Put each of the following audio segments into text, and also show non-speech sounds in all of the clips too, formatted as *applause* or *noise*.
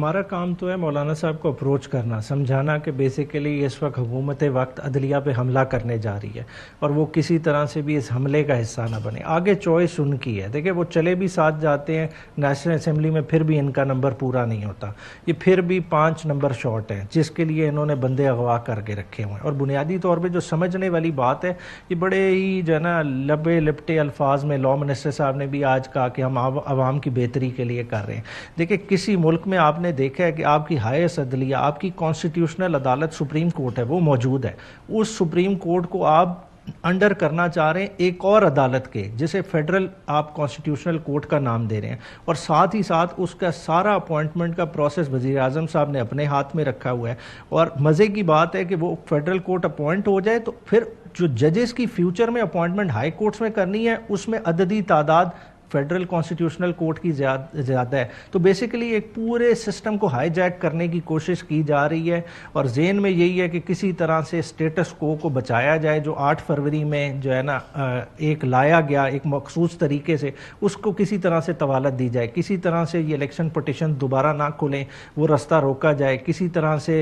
हमारा काम तो है मौलाना साहब को अप्रोच करना समझाना कि बेसिकली इस वक्त हुकूमत वक्त अदलिया पे हमला करने जा रही है और वो किसी तरह से भी इस हमले का हिस्सा ना बने आगे चॉइस उनकी है देखिए वो चले भी साथ जाते हैं नेशनल असम्बली में फिर भी इनका नंबर पूरा नहीं होता ये फिर भी पाँच नंबर शॉर्ट हैं जिसके लिए इन्होंने बंदे अगवा करके रखे हुए हैं और बुनियादी तौर पर जो समझने वाली बात है ये बड़े ही जो है ना लबे लिपटे अल्फाज में लॉ मिनिस्टर साहब ने भी आज कहा कि हम आवाम की बेहतरी के लिए कर रहे हैं देखिए किसी मुल्क में आपने आपने देखा है कि आपकी हाईएस्ट अदलिया आपकी कॉन्स्टिट्यूशनल अदालत सुप्रीम कोर्ट है वो मौजूद है उस सुप्रीम कोर्ट को आप अंडर करना चाह रहे हैं एक और अदालत के जिसे फेडरल आप कॉन्स्टिट्यूशनल कोर्ट का नाम दे रहे हैं और साथ ही साथ उसका सारा अपॉइंटमेंट का प्रोसेस वजीर अजम साहब ने अपने हाथ में रखा हुआ है और मज़े की बात है कि वो फेडरल कोर्ट अपॉइंट हो जाए तो फिर जो जजेस की फ्यूचर में अपॉइंटमेंट हाई कोर्ट्स में करनी है उसमें अददी तादाद फेडरल कॉन्स्टिट्यूशनल कोर्ट की ज़्यादा है तो बेसिकली एक पूरे सिस्टम को हाईजैक करने की कोशिश की जा रही है और जेन में यही है कि किसी तरह से स्टेटस को को बचाया जाए जो 8 फरवरी में जो है ना एक लाया गया एक मखसूस तरीके से उसको किसी तरह से तवालत दी जाए किसी तरह से ये इलेक्शन पटिशन दोबारा ना खुलें वो रास्ता रोका जाए किसी तरह से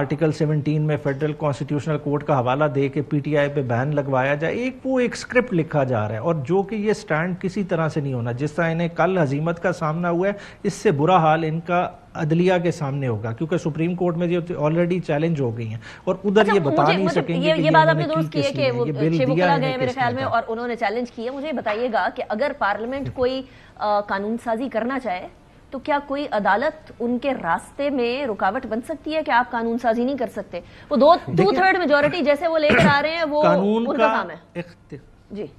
आर्टिकल सेवनटीन में फेडरल कॉन्स्टिट्यूशनल कोर्ट का हवाला दे के आई पर बैन लगवाया जाए एक वो एक स्क्रिप्ट लिखा जा रहा है और जो कि ये स्टैंड किसी तरह से नहीं नहीं होना जिस तरह इन्हें कल हजीमत का सामना हुआ है इससे बुरा हाल इनका अदलिया के सामने होगा क्योंकि सुप्रीम कोर्ट में जो ऑलरेडी चैलेंज हो गई है और उधर अच्छा, ये बता मुझे, नहीं सकेंगे ये, ये बात आपने दुरुस्त की है कि वो शेवकुला गए मेरे ख्याल में और उन्होंने चैलेंज किया है मुझे बताइएगा कि अगर पार्लियामेंट *laughs* कोई कानून साजी करना चाहे तो क्या कोई अदालत उनके रास्ते में रुकावट बन सकती है कि आप कानून साजी नहीं कर सकते वो दो टू थर्ड मेजोरिटी जैसे वो लेकर आ रहे हैं वो कानून का काम है जी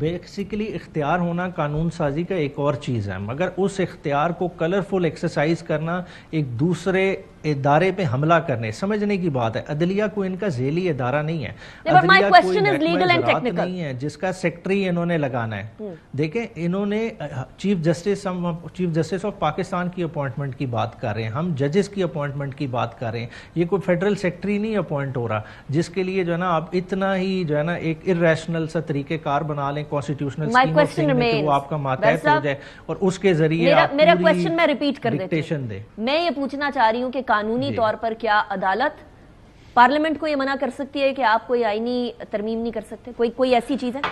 बेसिकली इख्तियार होना कानून साजी का एक और चीज़ है मगर उस इख्तियार को कलरफुल एक्सरसाइज करना एक दूसरे इदारे पे हमला करने समझने की बात है अदलिया को इनका जेली इदारा नहीं है अदलिया कोई नहीं है जिसका सेक्रेटरी इन्होंने लगाना है हम्म। देखें इन्होंने चीफ जस्टिस हम चीफ जस्टिस ऑफ पाकिस्तान की अपॉइंटमेंट की बात कर रहे हैं हम जजेस की अपॉइंटमेंट की बात कर रहे हैं ये कोई फेडरल सेक्रेटरी नहीं अपॉइंट हो रहा जिसके लिए जो है ना आप इतना ही जो है ना एक इेशनल सा तरीके कार बना लें कॉन्स्टिट्यूशनल वो आपका माता है और उसके जरिए मैं ये पूछना चाह रही हूँ की कानूनी तौर पर क्या अदालत पार्लियामेंट को ये मना कर सकती है कि आप कोई आईनी तरमीम नहीं कर सकते कोई कोई ऐसी चीज है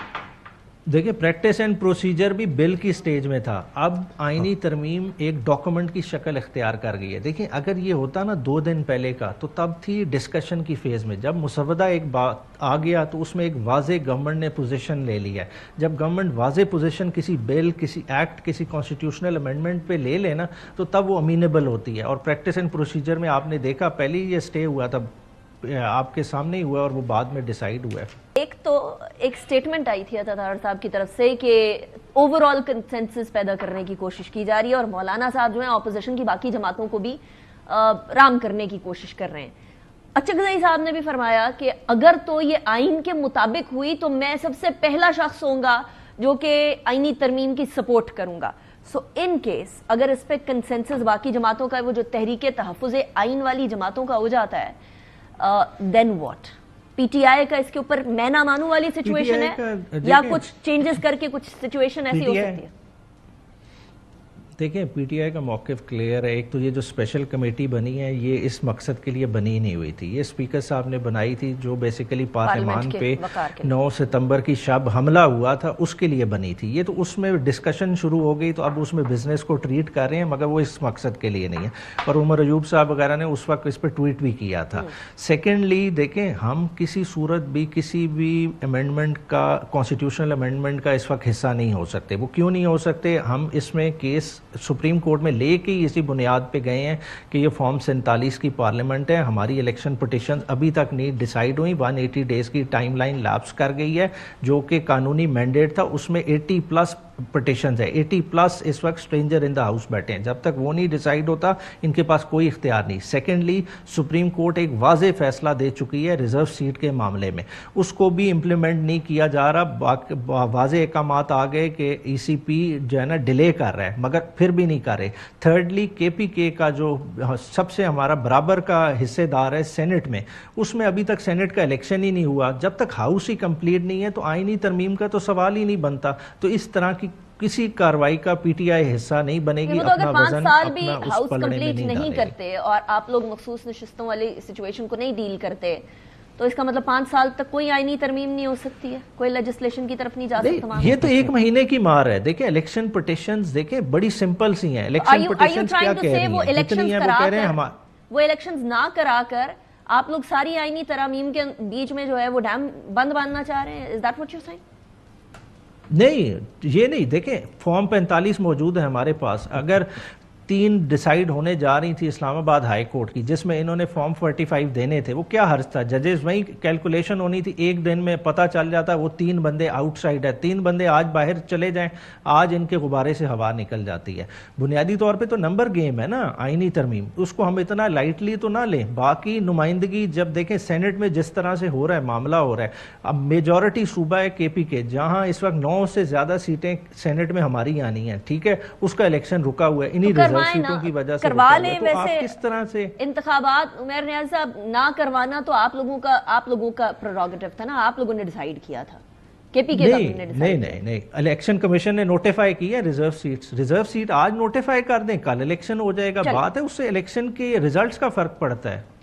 देखिए प्रैक्टिस एंड प्रोसीजर भी बिल की स्टेज में था अब आइनी हाँ। तरमीम एक डॉक्यूमेंट की शक्ल इख्तियार कर गई है देखिए अगर ये होता ना दो दिन पहले का तो तब थी डिस्कशन की फेज़ में जब मुसवदा एक बात आ गया तो उसमें एक वाज गवर्नमेंट ने पोजीशन ले लिया है जब गवर्नमेंट वाज पोजीशन किसी बिल किसी एक्ट किसी कॉन्स्टिट्यूशनल अमेंडमेंट पर ले लेना तो तब वो अमीनेबल होती है और प्रैक्टिस एंड प्रोसीजर में आपने देखा पहले ही ये स्टे हुआ था आपके सामने ही हुआ और वो बाद में डिसाइड हुआ एक तो एक स्टेटमेंट आई थी अतार साहब की तरफ से कि ओवरऑल कंसेंसस पैदा करने की कोशिश की जा रही है और मौलाना साहब जो है ऑपोजिशन की बाकी जमातों को भी राम करने की कोशिश कर रहे हैं अच्छा साहब ने भी फरमाया कि अगर तो ये आइन के मुताबिक हुई तो मैं सबसे पहला शख्स होऊंगा जो कि आइनी तरमीम की सपोर्ट करूंगा सो इन केस अगर इस पर कंसेंसस बाकी जमातों का वो जो तहरीक तहफ़ आइन वाली जमातों का हो जाता है देन वॉट पीटीआई का इसके ऊपर मैं ना मानू वाली सिचुएशन है या कुछ चेंजेस करके कुछ सिचुएशन ऐसी हो सकती है देखिए पीटीआई का मौक़ क्लियर है एक तो ये जो स्पेशल कमेटी बनी है ये इस मकसद के लिए बनी नहीं हुई थी ये स्पीकर साहब ने बनाई थी जो बेसिकली पार्लियामान पे 9 सितंबर की शब हमला हुआ था उसके लिए बनी थी ये तो उसमें डिस्कशन शुरू हो गई तो अब उसमें बिजनेस को ट्रीट कर रहे हैं मगर वो इस मकसद के लिए नहीं है और उमर अयूब साहब वगैरह ने उस वक्त इस पर ट्वीट भी किया था सेकेंडली हम्म। देखें हम किसी सूरत भी किसी भी अमेंडमेंट का कॉन्स्टिट्यूशनल अमेंडमेंट का इस वक्त हिस्सा नहीं हो सकते वो क्यों नहीं हो सकते हम इसमें केस सुप्रीम कोर्ट में लेके ही इसी बुनियाद पे गए हैं कि ये फॉर्म सैंतालीस की पार्लियामेंट है हमारी इलेक्शन पटिशन अभी तक नहीं डिसाइड हुई 180 डेज की टाइमलाइन लैप्स कर गई है जो कि कानूनी मैंडेट था उसमें 80 प्लस पटिशन है एटी प्लस इस वक्त स्ट्रेंजर इन द हाउस बैठे हैं जब तक वो नहीं डिसाइड होता इनके पास कोई इख्तियार नहीं सेकेंडली सुप्रीम कोर्ट एक वाज फैसला दे चुकी है रिजर्व सीट के मामले में उसको भी इम्प्लीमेंट नहीं किया जा रहा वाज अहकाम आ गए कि ई सी पी जो है ना डिले कर रहा है मगर फिर भी नहीं कर रहे थर्डली के पी के का जो हाँ, सबसे हमारा बराबर का हिस्सेदार है सेनेट में उसमें अभी तक सेनेट का इलेक्शन ही नहीं हुआ जब तक हाउस ही कंप्लीट नहीं है तो आइनी तरमीम का तो सवाल ही नहीं बनता तो इस तरह की किसी कार्रवाई का पीटीआई हिस्सा नहीं बनेगी तो अपना वजन साल भी हाउस कंप्लीट नहीं, नहीं करते और आप लोग मखसूस नशस्तों वाली सिचुएशन को नहीं डील करते तो इसका मतलब पांच साल तक कोई आईनी तरमीम नहीं हो सकती है कोई लेजिस्लेशन की तरफ नहीं जा सकता ये तो एक महीने की मार है देखें इलेक्शन पटिशन देखे बड़ी सिंपल सी है इलेक्शन पटिशन क्या कह रहे हैं वो कह रहे हैं वो इलेक्शन ना करा कर आप लोग सारी आईनी तरामीम के बीच में जो है वो डैम बंद बांधना चाह रहे हैं is that what you saying नहीं ये नहीं देखें फॉर्म 45 मौजूद है हमारे पास अगर तीन डिसाइड होने जा रही थी इस्लामाबाद हाई कोर्ट की जिसमें इन्होंने फॉर्म 45 देने थे वो क्या हर्ज था जजेस वही कैलकुलेशन होनी थी एक दिन में पता चल जाता वो तीन बंदे आउटसाइड है तीन बंदे आज बाहर चले जाएं आज इनके गुब्बारे से हवा निकल जाती है बुनियादी तौर पर तो नंबर गेम है ना आइनी तरमीम उसको हम इतना लाइटली तो ना लें बाकी नुमाइंदगी जब देखें सेनेट में जिस तरह से हो रहा है मामला हो रहा है अब मेजोरिटी सूबा है के पी के जहाँ इस वक्त नौ से ज़्यादा सीटें सेनेट में हमारी आनी है ठीक है उसका इलेक्शन रुका हुआ है इन्हीं रिजल्ट तो ना करवाना तो आप लोगों का आप लोगों का प्रोरोगेटिव था ना आप लोगों ने डिसाइड किया था केपीके नहीं, ने नहीं नहीं नहीं इलेक्शन कमीशन ने नोटिफाई की है रिजर्व सीट्स रिजर्व सीट आज नोटिफाई कर दें कल इलेक्शन हो जाएगा बात है उससे इलेक्शन के रिजल्ट्स का फर्क पड़ता है